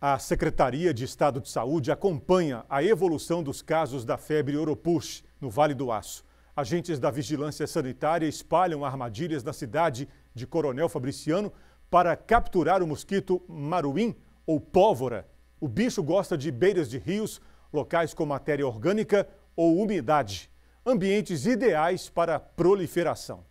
A Secretaria de Estado de Saúde acompanha a evolução dos casos da febre Oropush no Vale do Aço. Agentes da Vigilância Sanitária espalham armadilhas na cidade de Coronel Fabriciano para capturar o mosquito maruim ou pólvora. O bicho gosta de beiras de rios, locais com matéria orgânica ou umidade, ambientes ideais para proliferação.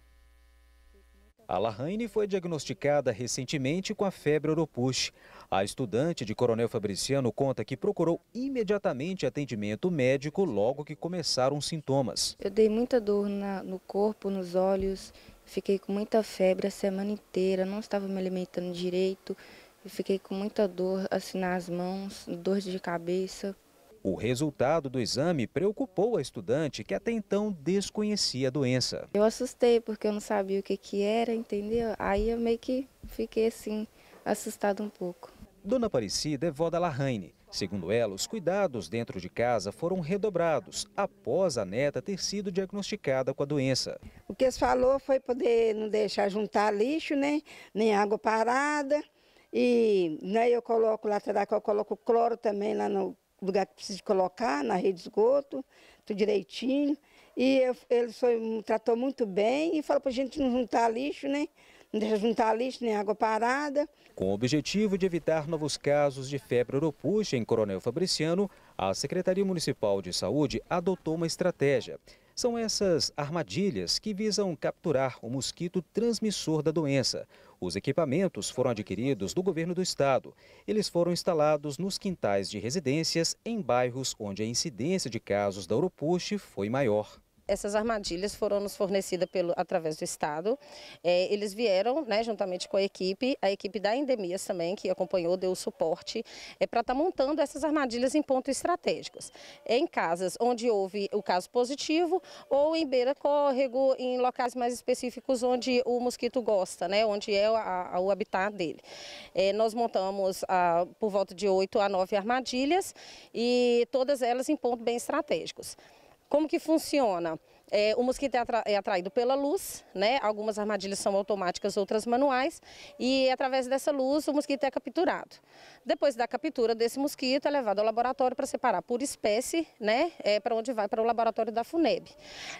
A Lahane foi diagnosticada recentemente com a febre oropush. A estudante de Coronel Fabriciano conta que procurou imediatamente atendimento médico logo que começaram os sintomas. Eu dei muita dor na, no corpo, nos olhos, fiquei com muita febre a semana inteira, não estava me alimentando direito, fiquei com muita dor assim nas mãos, dor de cabeça. O resultado do exame preocupou a estudante que até então desconhecia a doença. Eu assustei porque eu não sabia o que, que era, entendeu? Aí eu meio que fiquei assim, assustada um pouco. Dona Aparecida é vó da Larraine. Segundo ela, os cuidados dentro de casa foram redobrados após a neta ter sido diagnosticada com a doença. O que eles falou foi poder não deixar juntar lixo, né? nem água parada. E né, eu coloco lá atrás, eu coloco cloro também lá no lugar que precisa colocar, na rede de esgoto, tudo direitinho. E eu, ele foi, me tratou muito bem e falou para a gente não juntar lixo, né? Não deixa juntar lixo nem água parada. Com o objetivo de evitar novos casos de febre oropuxa em Coronel Fabriciano, a Secretaria Municipal de Saúde adotou uma estratégia são essas armadilhas que visam capturar o mosquito transmissor da doença. Os equipamentos foram adquiridos do governo do estado. Eles foram instalados nos quintais de residências em bairros onde a incidência de casos da Oropuxe foi maior essas armadilhas foram nos fornecidas pelo, através do Estado. É, eles vieram, né, juntamente com a equipe, a equipe da Endemias também, que acompanhou, deu suporte, é, para estar tá montando essas armadilhas em pontos estratégicos. É em casas onde houve o caso positivo ou em beira-córrego, em locais mais específicos onde o mosquito gosta, né, onde é a, a, o habitat dele. É, nós montamos a, por volta de 8 a 9 armadilhas e todas elas em pontos bem estratégicos. Como que funciona? É, o mosquito é, atra é, atraído pela luz, né? algumas armadilhas são automáticas, outras manuais, e através dessa luz o mosquito é capturado. Depois da captura desse mosquito, é levado ao laboratório para separar por espécie, né? É, para onde vai para o laboratório da FUNEB,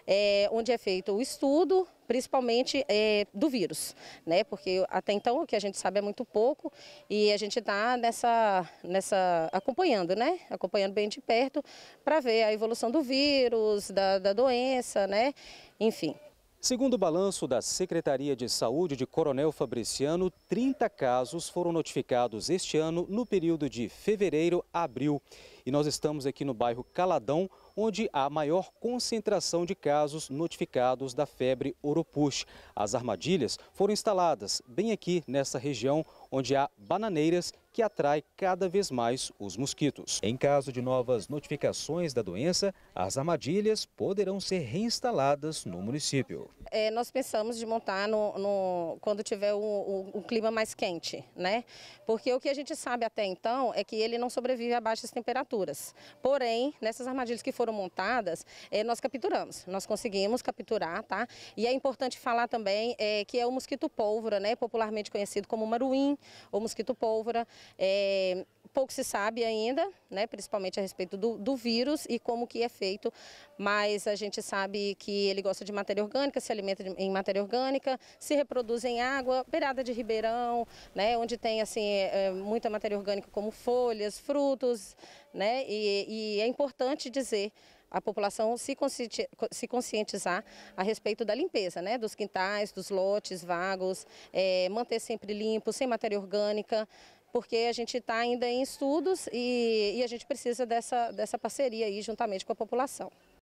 é, onde é feito o estudo principalmente é, do vírus, né? Porque até então o que a gente sabe é muito pouco e a gente está nessa, nessa acompanhando, né? Acompanhando bem de perto para ver a evolução do vírus, da, da doença, né? Enfim. Segundo o balanço da Secretaria de Saúde de Coronel Fabriciano, 30 casos foram notificados este ano no período de fevereiro a abril. E nós estamos aqui no bairro Caladão, onde há maior concentração de casos notificados da febre oropush. As armadilhas foram instaladas bem aqui nessa região, onde há bananeiras que atrai cada vez mais os mosquitos. Em caso de novas notificações da doença, as armadilhas poderão ser reinstaladas no município é, nós pensamos de montar no, no quando tiver um, um, um, clima mais quente, né? Porque o que a gente sabe até então é que ele não sobrevive a baixas temperaturas. Porém, nessas armadilhas que foram montadas, é, nós capturamos, nós conseguimos capturar, tá? E é importante falar também é, que é o mosquito pólvora, né? Popularmente conhecido como maruim ou mosquito pólvora. É, pouco se sabe ainda, né, principalmente a respeito do, do, vírus e como que é feito, mas a gente sabe que ele gosta de matéria orgânica, se alimenta de, em matéria orgânica, se reproduz em água, beirada de ribeirão, né, onde tem assim é, é muita matéria orgânica como folhas, frutos, né, e, e é importante dizer a população se conscientizar a respeito da limpeza, né? Dos quintais, dos lotes vagos, é, manter sempre limpo, sem matéria orgânica, porque a gente está ainda em estudos e, e a gente precisa dessa, dessa parceria aí juntamente com a população.